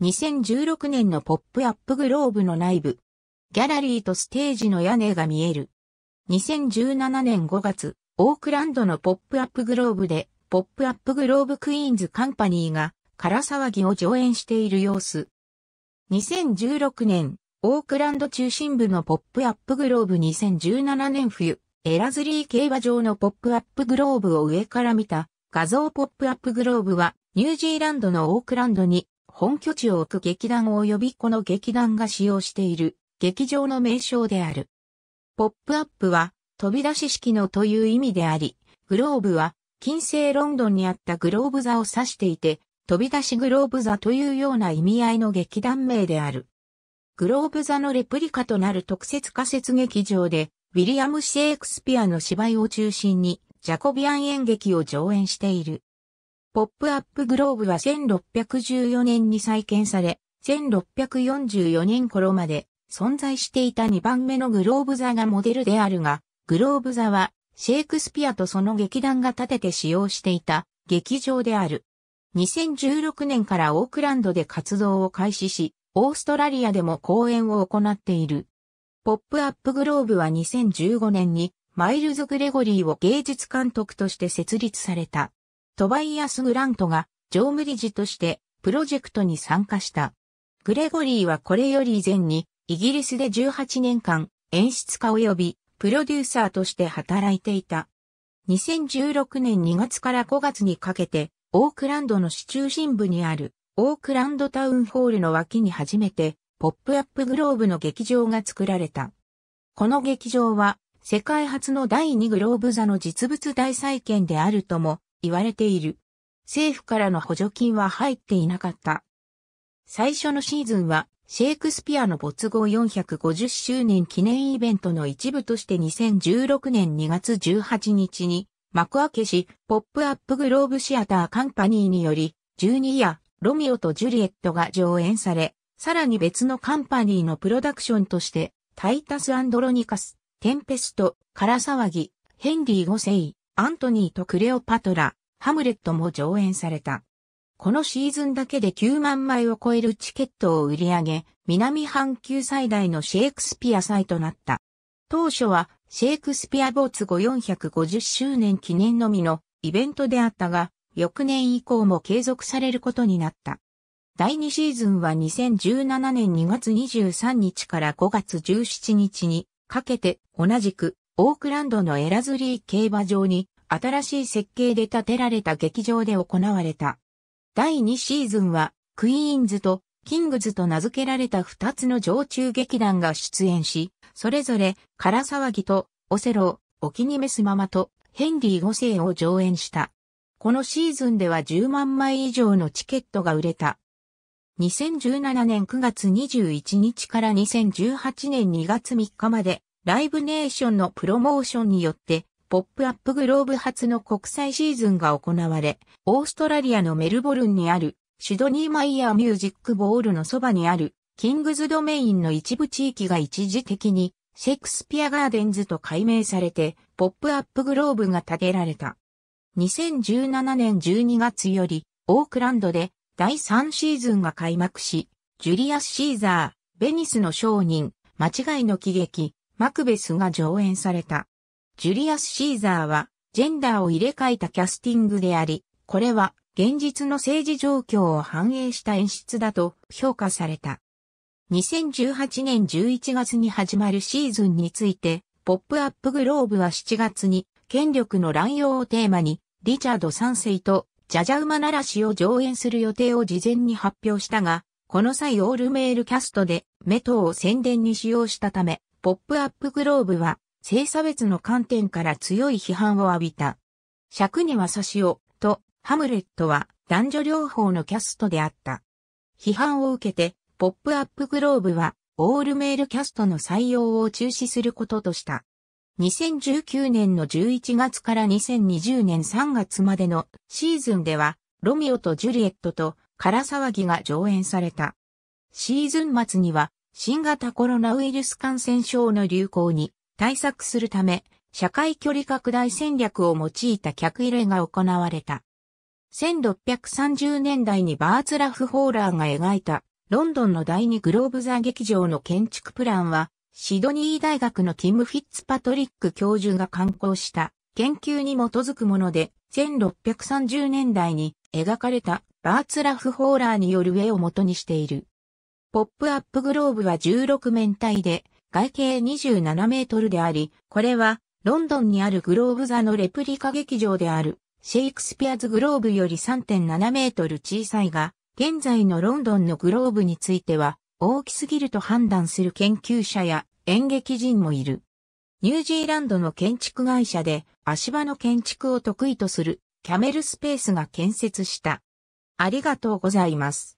2016年のポップアップグローブの内部、ギャラリーとステージの屋根が見える。2017年5月、オークランドのポップアップグローブで、ポップアップグローブクイーンズカンパニーが、空騒ぎを上演している様子。2016年、オークランド中心部のポップアップグローブ2017年冬、エラズリー競馬場のポップアップグローブを上から見た画像ポップアップグローブはニュージーランドのオークランドに本拠地を置く劇団及びこの劇団が使用している劇場の名称である。ポップアップは飛び出し式のという意味であり、グローブは近世ロンドンにあったグローブ座を指していて、飛び出しグローブ座というような意味合いの劇団名である。グローブ座のレプリカとなる特設仮設劇場で、ウィリアム・シェイクスピアの芝居を中心に、ジャコビアン演劇を上演している。ポップアップグローブは1614年に再建され、1644年頃まで存在していた2番目のグローブ座がモデルであるが、グローブ座はシェイクスピアとその劇団が建てて使用していた劇場である。2016年からオークランドで活動を開始し、オーストラリアでも公演を行っている。ポップアップグローブは2015年にマイルズ・グレゴリーを芸術監督として設立された。トバイアス・グラントが常務理事としてプロジェクトに参加した。グレゴリーはこれより以前にイギリスで18年間演出家及びプロデューサーとして働いていた。2016年2月から5月にかけてオークランドの市中心部にあるオークランドタウンホールの脇に初めてポップアップグローブの劇場が作られた。この劇場は世界初の第2グローブ座の実物大再建であるとも言われている。政府からの補助金は入っていなかった。最初のシーズンは、シェイクスピアの没後450周年記念イベントの一部として2016年2月18日に、幕開けし、ポップアップグローブシアターカンパニーにより、12夜、ロミオとジュリエットが上演され、さらに別のカンパニーのプロダクションとして、タイタス・アンドロニカス、テンペスト、カラサワギ、ヘンリー5世、アントニーとクレオパトラ、ハムレットも上演された。このシーズンだけで9万枚を超えるチケットを売り上げ、南半球最大のシェイクスピア祭となった。当初はシェイクスピア没後450周年記念のみのイベントであったが、翌年以降も継続されることになった。第2シーズンは2017年2月23日から5月17日にかけて同じくオークランドのエラズリー競馬場に新しい設計で建てられた劇場で行われた。第2シーズンは、クイーンズとキングズと名付けられた2つの常駐劇団が出演し、それぞれ、唐騒ぎと、オセロ、お気に召すままと、ヘンリー5世を上演した。このシーズンでは10万枚以上のチケットが売れた。2017年9月21日から2018年2月3日まで、ライブネーションのプロモーションによって、ポップアップグローブ初の国際シーズンが行われ、オーストラリアのメルボルンにあるシドニーマイヤーミュージックボールのそばにあるキングズドメインの一部地域が一時的にシェイクスピアガーデンズと改名されて、ポップアップグローブが建てられた。2017年12月より、オークランドで第3シーズンが開幕し、ジュリアス・シーザー、ベニスの商人、間違いの喜劇、マクベスが上演された。ジュリアス・シーザーは、ジェンダーを入れ替えたキャスティングであり、これは、現実の政治状況を反映した演出だと評価された。2018年11月に始まるシーズンについて、ポップアップグローブは7月に、権力の乱用をテーマに、リチャード3世と、ジャジャウマならしを上演する予定を事前に発表したが、この際オールメールキャストで、メトを宣伝に使用したため、ポップアップグローブは、性差別の観点から強い批判を浴びた。尺には差しを、と、ハムレットは男女両方のキャストであった。批判を受けて、ポップアップグローブは、オールメールキャストの採用を中止することとした。2019年の11月から2020年3月までのシーズンでは、ロミオとジュリエットと、から騒ぎが上演された。シーズン末には、新型コロナウイルス感染症の流行に対策するため、社会距離拡大戦略を用いた客入れが行われた。1630年代にバーツラフ・ホーラーが描いたロンドンの第2グローブザ劇場の建築プランはシドニー大学のティム・フィッツパトリック教授が刊行した研究に基づくもので1630年代に描かれたバーツラフ・ホーラーによる絵を元にしている。ポップアップグローブは16面体で外径27メートルであり、これはロンドンにあるグローブ座のレプリカ劇場であるシェイクスピアズグローブより3.7メートル小さいが、現在のロンドンのグローブについては大きすぎると判断する研究者や演劇人もいる。ニュージーランドの建築会社で足場の建築を得意とするキャメルスペースが建設した。ありがとうございます。